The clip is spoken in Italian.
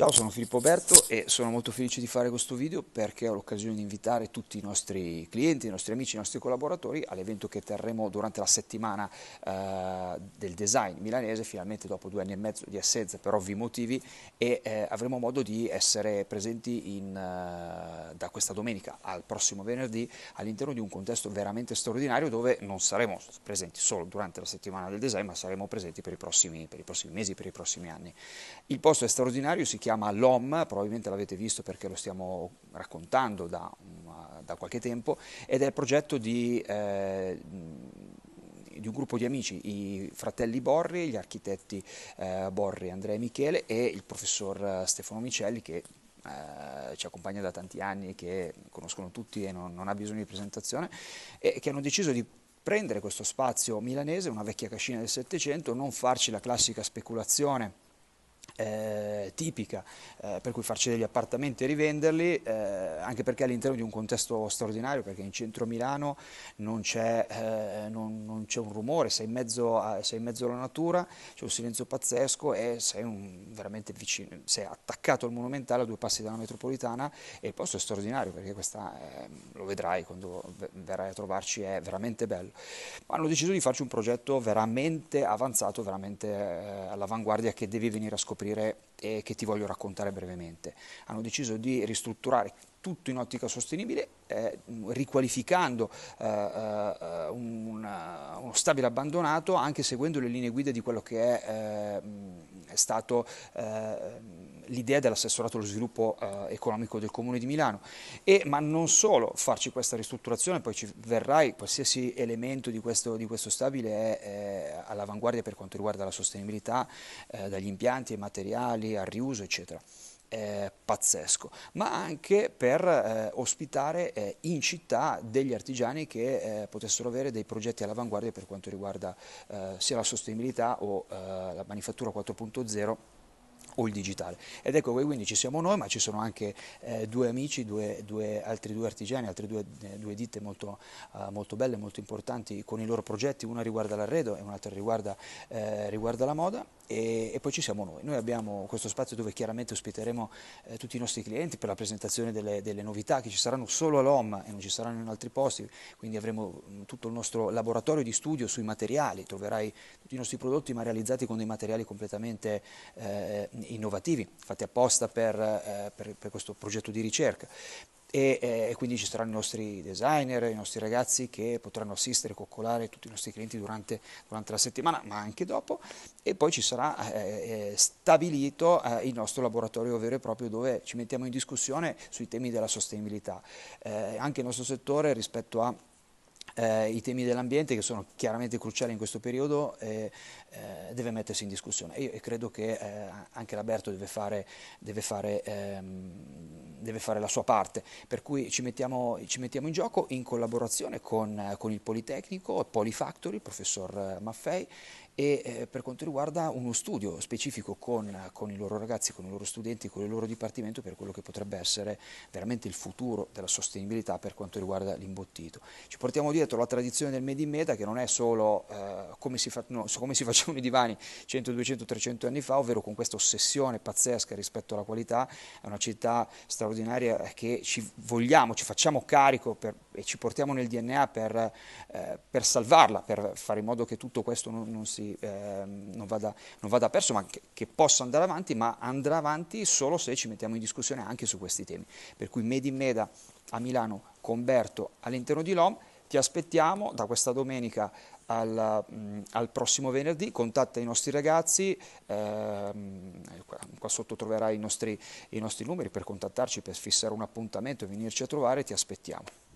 Ciao, sono Filippo Berto e sono molto felice di fare questo video perché ho l'occasione di invitare tutti i nostri clienti, i nostri amici, i nostri collaboratori all'evento che terremo durante la settimana eh, del design milanese, finalmente dopo due anni e mezzo di assenza per ovvi motivi e eh, avremo modo di essere presenti in, eh, da questa domenica al prossimo venerdì all'interno di un contesto veramente straordinario dove non saremo presenti solo durante la settimana del design ma saremo presenti per i prossimi, per i prossimi mesi, per i prossimi anni. Il posto è straordinario, si chiama chiama LOM, probabilmente l'avete visto perché lo stiamo raccontando da, da qualche tempo, ed è il progetto di, eh, di, un gruppo di amici, i fratelli Borri, gli architetti eh, Borri, Andrea e Michele e il professor eh, Stefano Micelli che eh, ci accompagna da tanti anni, che conoscono tutti e non, non ha bisogno di presentazione, e che hanno deciso di prendere questo spazio milanese, una vecchia cascina del Settecento, non farci la classica speculazione eh, tipica, eh, per cui farci degli appartamenti e rivenderli, eh, anche perché all'interno di un contesto straordinario, perché in centro Milano non c'è, eh, non, non c'è un rumore, sei in, mezzo a, sei in mezzo alla natura, c'è un silenzio pazzesco e sei un, veramente vicino, sei attaccato al monumentale a due passi dalla metropolitana e il posto è straordinario perché questa, ehm, lo vedrai quando verrai a trovarci, è veramente bello. Ma hanno deciso di farci un progetto veramente avanzato, veramente eh, all'avanguardia che devi venire a scoprire dire e eh, che ti voglio raccontare brevemente. Hanno deciso di ristrutturare tutto in ottica sostenibile, eh, riqualificando eh, eh un, eh, uno stabile abbandonato, anche seguendo le linee guida di quello che è, eh, è stato l'idea dell'assessorato allo sviluppo eh, economico del Comune di Milano, e, ma non solo farci questa ristrutturazione, poi ci verrai, qualsiasi elemento di questo, di questo stabile è eh, all'avanguardia per quanto riguarda la sostenibilità, eh, dagli impianti ai materiali, al riuso eccetera. Eh, pazzesco, ma anche per eh, ospitare eh, in città degli artigiani che eh, potessero avere dei progetti all'avanguardia per quanto riguarda eh, sia la sostenibilità o eh, la manifattura 4.0 o il digitale. Ed ecco qui quindi ci siamo noi, ma ci sono anche eh, due amici, due, due, altri due artigiani, altre due, eh, due ditte molto, uh, molto, belle, molto importanti con i loro progetti, una riguarda l'arredo e un'altra riguarda, eh, riguarda, la moda e, e, poi ci siamo noi. Noi abbiamo questo spazio dove chiaramente ospiteremo eh, tutti i nostri clienti per la presentazione delle, delle novità che ci saranno solo all'OM e non ci saranno in altri posti, quindi avremo mm, tutto il nostro laboratorio di studio sui materiali, troverai tutti i nostri prodotti ma realizzati con dei materiali completamente eh, innovativi, fatti apposta per, eh, per, per questo progetto di ricerca. E, eh, quindi ci saranno i nostri designer, i nostri ragazzi che potranno assistere, e coccolare tutti i nostri clienti durante, durante la settimana, ma anche dopo, e poi ci sarà eh, eh, stabilito eh, il nostro laboratorio vero e proprio dove ci mettiamo in discussione sui temi della sostenibilità. Eh, anche il nostro settore rispetto a eh, i temi dell'ambiente che sono chiaramente cruciali in questo periodo eh, eh, deve mettersi in discussione e, e credo che eh, anche l'Aberto deve fare, deve, fare, ehm, deve fare, la sua parte per cui ci mettiamo, ci mettiamo in gioco in collaborazione con, con il Politecnico, Polifactory, il professor Maffei e eh, per quanto riguarda uno studio specifico con, con, i loro ragazzi, con i loro studenti, con il loro dipartimento per quello che potrebbe essere veramente il futuro della sostenibilità per quanto riguarda l'imbottito. Ci portiamo dietro la tradizione del Made in Meta che non è solo eh, come, si fa, no, come, si facevano i divani 100, 200, 300 anni fa, ovvero con questa ossessione pazzesca rispetto alla qualità, è una città straordinaria eh, che ci vogliamo, ci facciamo carico per e ci portiamo nel DNA per, eh, per, salvarla, per fare in modo che tutto questo non, non, si, eh, non, vada, non vada, perso, ma che, che, possa andare avanti, ma andrà avanti solo se ci mettiamo in discussione anche su questi temi. Per cui Made in Meda a Milano con Berto all'interno di LOM, ti aspettiamo da questa domenica al, mm, al, prossimo venerdì, contatta i nostri ragazzi, ehm, qua, sotto troverai i nostri, i nostri numeri per contattarci, per fissare un appuntamento e venirci a trovare, ti aspettiamo.